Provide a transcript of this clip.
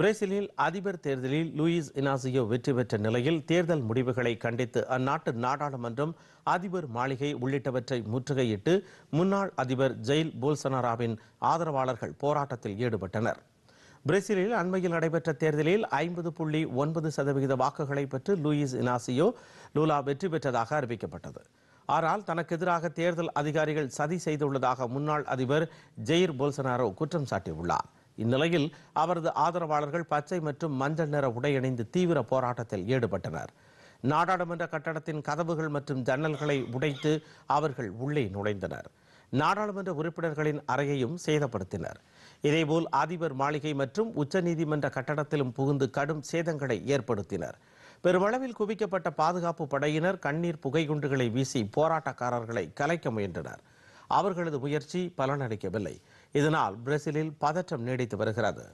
பிரேசிலில் அதிபர் தேர்தலில் லூயிஸ் இனாசியோ வெற்றி பெற்ற நிலையில் தேர்தல் முடிவுகளை கண்டித்து அந்நாட்டு நாடாளுமன்றம் அதிபர் மாளிகை உள்ளிட்டவற்றை முற்றுகையிட்டு முன்னாள் அதிபர் ஜெயில் போல்சனாராவின் ஆதரவாளர்கள் போராட்டத்தில் ஈடுபட்டனர் பிரேசிலில் அண்மையில் நடைபெற்ற தேர்தலில் ஐம்பது புள்ளி ஒன்பது சதவிகித வாக்குகளை பெற்று லூயிஸ் இனாசியோ லூலா வெற்றி பெற்றதாக அறிவிக்கப்பட்டது ஆனால் தனக்கு எதிராக தேர்தல் அதிகாரிகள் சதி செய்துள்ளதாக முன்னாள் அதிபர் ஜெயிர் போல்சனாரோ குற்றம் சாட்டியுள்ளார் இந்நிலையில் அவரது ஆதரவாளர்கள் பச்சை மற்றும் மஞ்சள் நிற உடையணிந்து தீவிர போராட்டத்தில் ஈடுபட்டனர் நாடாளுமன்ற கட்டடத்தின் கதவுகள் மற்றும் ஜன்னல்களை உடைத்து அவர்கள் உள்ளே நுழைந்தனர் நாடாளுமன்ற உறுப்பினர்களின் அறையையும் சேதப்படுத்தினர் இதேபோல் அதிபர் மாளிகை மற்றும் உச்சநீதிமன்ற கட்டடத்திலும் புகுந்து கடும் சேதங்களை ஏற்படுத்தினர் பெருமளவில் குவிக்கப்பட்ட பாதுகாப்பு படையினர் கண்ணீர் புகைகுண்டுகளை வீசி போராட்டக்காரர்களை கலைக்க முயன்றனர் அவர்களது முயற்சி பலனளிக்கவில்லை இதனால் பிரேசிலில் பதற்றம் நீடித்து வருகிறது